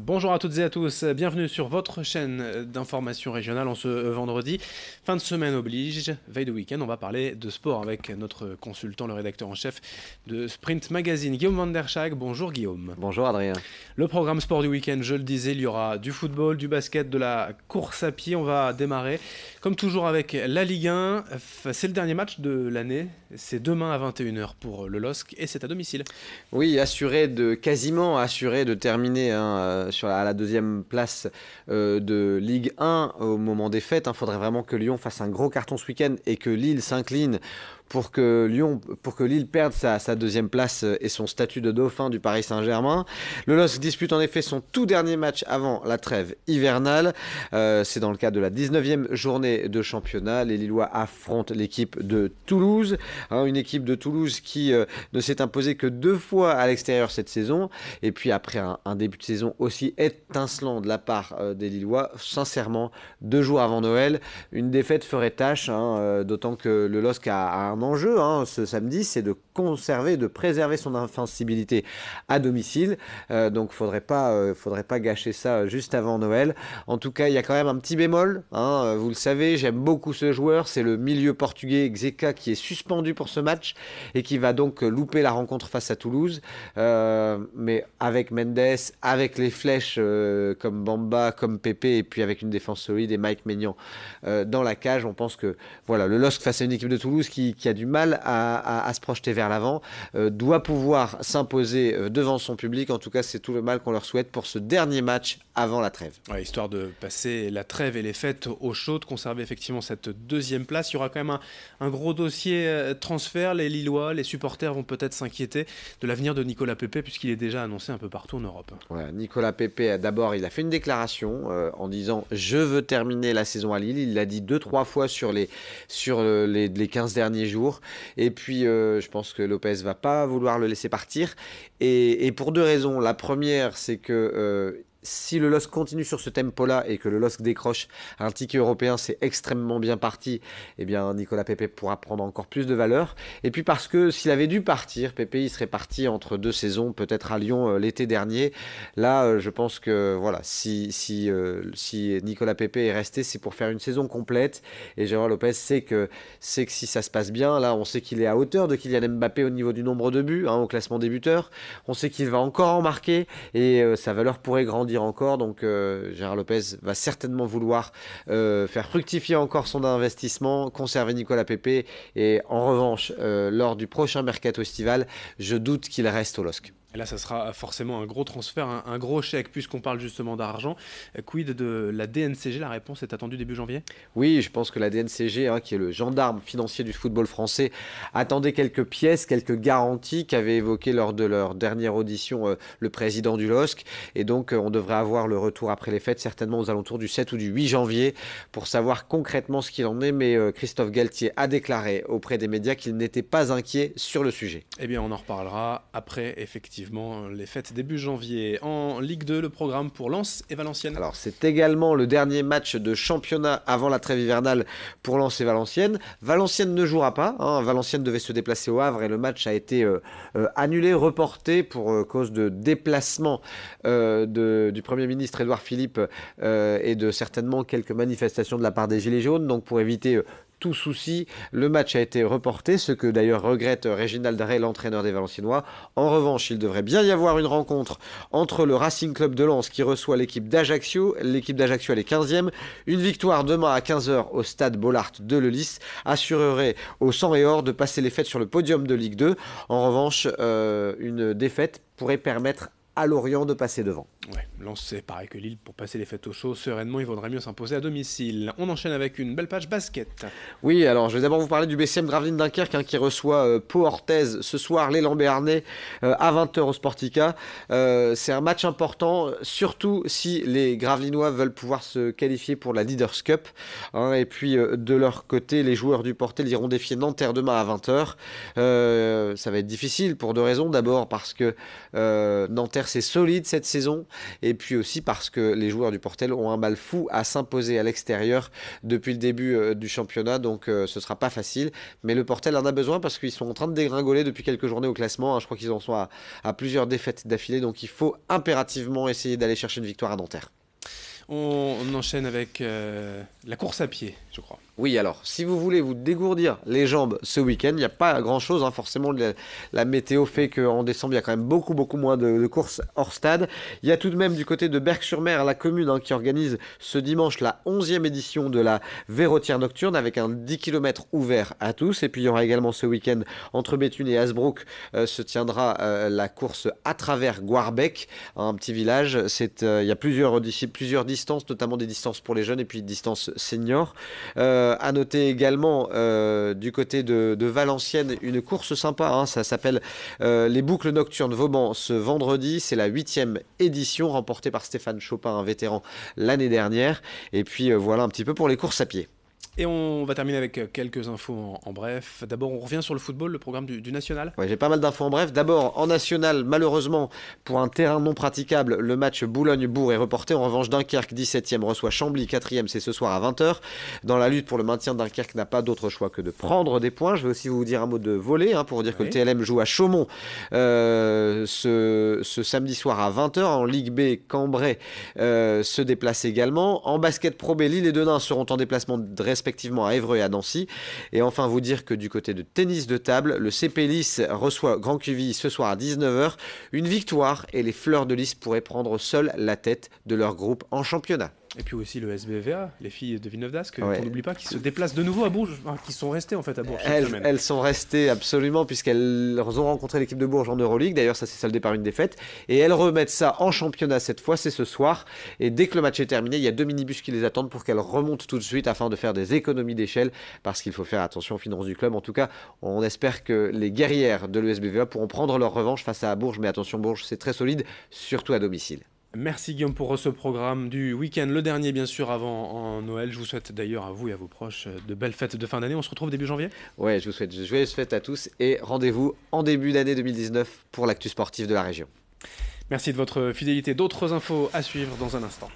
Bonjour à toutes et à tous, bienvenue sur votre chaîne d'information régionale en ce vendredi. Fin de semaine oblige, veille de week-end, on va parler de sport avec notre consultant, le rédacteur en chef de Sprint Magazine, Guillaume Van Der Bonjour Guillaume. Bonjour Adrien. Le programme sport du week-end, je le disais, il y aura du football, du basket, de la course à pied. On va démarrer comme toujours avec la Ligue 1. C'est le dernier match de l'année, c'est demain à 21h pour le LOSC et c'est à domicile. Oui, assuré de quasiment assuré de terminer. un hein, euh, sur la, à la deuxième place euh, de Ligue 1 au moment des fêtes. Il hein, faudrait vraiment que Lyon fasse un gros carton ce week-end et que Lille s'incline pour que Lyon, pour que Lille perde sa, deuxième place euh, et son statut de dauphin du Paris Saint-Germain. Le LOSC dispute en effet son tout dernier match avant la trêve hivernale. Euh, c'est dans le cadre de la 19e journée de championnat. Les Lillois affrontent l'équipe de Toulouse, hein, une équipe de Toulouse qui euh, ne s'est imposée que deux fois à l'extérieur cette saison. Et puis après un, début de saison aussi étincelant de la part des Lillois, sincèrement, deux jours avant Noël, une défaite ferait tâche, hein, d'autant que le LOSC a, a enjeu hein, ce samedi, c'est de conserver, de préserver son invincibilité à domicile. Euh, donc faudrait pas, euh, faudrait pas gâcher ça euh, juste avant Noël. En tout cas, il y a quand même un petit bémol. Hein, vous le savez, j'aime beaucoup ce joueur. C'est le milieu portugais Xeka qui est suspendu pour ce match et qui va donc louper la rencontre face à Toulouse. mais avec Mendes, avec les flèches comme Bamba, comme Pepe, et puis avec une défense solide et Mike Maignan dans la cage, on pense que voilà, le LOSC face à une équipe de Toulouse qui qui a du mal à, se projeter vers l'avant, euh, doit pouvoir s'imposer euh, devant son public. En tout cas, c'est tout le mal qu'on leur souhaite pour ce dernier match avant la trêve. histoire de passer la trêve et les fêtes au chaud, de conserver effectivement cette deuxième place. Il y aura quand même un, gros dossier euh, transfert. Les Lillois, les supporters vont peut-être s'inquiéter de l'avenir de Nicolas Pepe, puisqu'il est déjà annoncé un peu partout en Europe. Nicolas Pepe, d'abord, il a fait une déclaration en disant Je veux terminer la saison à Lille. Il l'a dit deux, trois fois sur les, sur les, les 15 derniers jours et puis, euh, je pense que Lopez va pas vouloir le laisser partir. et pour deux raisons. La première, c'est que euh, si le LOSC continue sur ce tempo-là et que le LOSC décroche un ticket européen, c'est extrêmement bien parti, et eh bien Nicolas Pepe pourra prendre encore plus de valeur. Et puis parce que s'il avait dû partir, Pepe il serait parti entre deux saisons, peut-être à Lyon euh, l'été dernier. Là, euh, je pense que voilà, euh, si, Nicolas Pepe est resté, c'est pour faire une saison complète. Et Gérard Lopez sait que, c'est que si ça se passe bien, là on sait qu'il est à hauteur de Kylian Mbappé au niveau du nombre de buts hein, au classement des buteurs. On sait qu'il va encore en marquer et sa valeur pourrait grandir encore. Donc euh, Gérard Lopez va certainement vouloir euh, faire fructifier encore son investissement, conserver Nicolas pépé Et en revanche, euh, lors du prochain mercato estival, je doute qu'il reste au LOSC là, ça sera forcément un gros transfert, un, gros chèque, puisqu'on parle justement d'argent. Euh, quid de la DNCG La réponse est attendue début janvier Oui, je pense que la DNCG, hein, qui est le gendarme financier du football français, attendait quelques pièces, quelques garanties qu'avait évoquées lors de leur dernière audition euh, le président du LOSC. Et donc, euh, on devrait avoir le retour après les fêtes, certainement aux alentours du 7 ou du 8 janvier, pour savoir concrètement ce qu'il en est. Mais Christophe Galtier a déclaré auprès des médias qu'il n'était pas inquiet sur le sujet. Eh bien, on en reparlera après, effectivement les fêtes début janvier. En Ligue 2, le programme pour Lens et Valenciennes. Alors c'est également le dernier match de championnat avant la trêve hivernale pour Lens et Valenciennes. Valenciennes ne jouera pas. Hein. Valenciennes devait se déplacer au Havre et le match a été euh, euh, annulé, reporté pour euh, cause de déplacement du Premier ministre Édouard Philippe et de certainement quelques manifestations de la part des Gilets jaunes. Donc pour éviter tout souci. Le match a été reporté, ce que d'ailleurs regrette Réginald Rey, l'entraîneur des Valenciennois. En revanche, il devrait bien y avoir une rencontre entre le Racing Club de Lens qui reçoit l'équipe d'Ajaccio. L'équipe d'Ajaccio, est 15e. Une victoire demain à 15h au stade Bollard de Lelys assurerait au sang et or de passer les fêtes sur le podium de Ligue 2. En revanche, euh, une défaite pourrait permettre à Lorient de passer devant. Ouais, c'est pareil que Lille pour passer les fêtes au chaud sereinement, il vaudrait mieux s'imposer à domicile. On enchaîne avec une belle page basket. Oui, alors je vais d'abord vous parler du BCM Gravelines Dunkerque hein, qui reçoit euh, Pau Orthez ce soir, les Lambertnais euh, à 20h au Sportica. Euh, c'est un match important, surtout si les Gravelinois veulent pouvoir se qualifier pour la Leaders Cup. Hein. et puis de leur côté, les joueurs du Portel iront défier Nanterre demain à 20h. ça va être difficile pour deux raisons. D'abord parce que Nanterre c'est solide cette saison et puis aussi parce que les joueurs du Portel ont un bal fou à s'imposer à l'extérieur depuis le début euh, du championnat, donc euh, ce sera pas facile. Mais le Portel en a besoin parce qu'ils sont en train de dégringoler depuis quelques journées au classement. Hein. Je crois qu'ils en sont à, plusieurs défaites d'affilée, donc il faut impérativement essayer d'aller chercher une victoire à Nanterre. On, enchaîne avec euh, la course à pied, je crois. Oui, alors, si vous voulez vous dégourdir les jambes ce week-end, il n'y a pas grand-chose. Hein. forcément, la, météo fait qu'en décembre, il y a quand même beaucoup, beaucoup moins de, courses hors stade. Il y a tout de même du côté de Berck-sur-Mer, la commune hein, qui organise ce dimanche la 11e édition de la Vérotière nocturne avec un 10 km ouvert à tous. Et puis, il y aura également ce week-end entre Béthune et Hasbrook euh, se tiendra euh, la course à travers Guarbec, un petit village. C'est, il y a plusieurs, plusieurs notamment des distances pour les jeunes et puis des distances seniors. Euh, à noter également euh, du côté de, Valenciennes une course sympa, hein, ça s'appelle euh, les boucles nocturnes Vauban ce vendredi, c'est la huitième édition remportée par Stéphane Chopin, un vétéran l'année dernière. Et puis voilà un petit peu pour les courses à pied. Et on va terminer avec euh, quelques infos en, bref. D'abord, on revient sur le football, le programme du, national. Ouais, j'ai pas mal d'infos en bref. D'abord, en national, malheureusement, pour un terrain non praticable, le match Boulogne-Bourg est reporté. En revanche, Dunkerque 17e reçoit Chambly 4e, c'est ce soir à 20h. Dans la lutte pour le maintien, Dunkerque n'a pas d'autre choix que de prendre des points. Je vais aussi vous dire un mot de volet hein, pour dire que le TLM joue à Chaumont euh, ce, samedi soir à 20h. En Ligue B, Cambrai euh, se déplace également. En basket Pro B, Lille et Denain seront en déplacement de respectivement à Évreux et à Nancy. Et enfin, vous dire que du côté de tennis de table, le CP Lys reçoit Grand Cuvy ce soir à 19h. Une victoire et les Fleurs de Lys pourraient prendre seules la tête de leur groupe en championnat. Et puis aussi le SBVA, les filles de Villeneuve d'Ascq, n'oublie pas, qui se déplacent de nouveau à Bourges, qui sont restées en fait à Bourges. Elles, sont restées absolument, puisqu'elles ont rencontré l'équipe de Bourges en Euroleague. D'ailleurs, ça s'est soldé par une défaite. Et elles remettent ça en championnat cette fois, c'est ce soir. Et dès que le match est terminé, il y a deux minibus qui les attendent pour qu'elles remontent tout de suite afin de faire des économies d'échelle, parce qu'il faut faire attention aux finances du club. En tout cas, on espère que les guerrières de l'USBVA pourront prendre leur revanche face à Bourges. Mais attention, Bourges, c'est très solide, surtout à domicile. Merci Guillaume pour ce programme du week-end, le dernier bien sûr avant Noël. Je vous souhaite d'ailleurs à vous et à vos proches de belles fêtes de fin d'année. On se retrouve début janvier Ouais, je vous souhaite de joyeuses fêtes à tous et rendez-vous en début d'année 2019 pour l'actu sportif de la région. Merci de votre fidélité. D'autres infos à suivre dans un instant.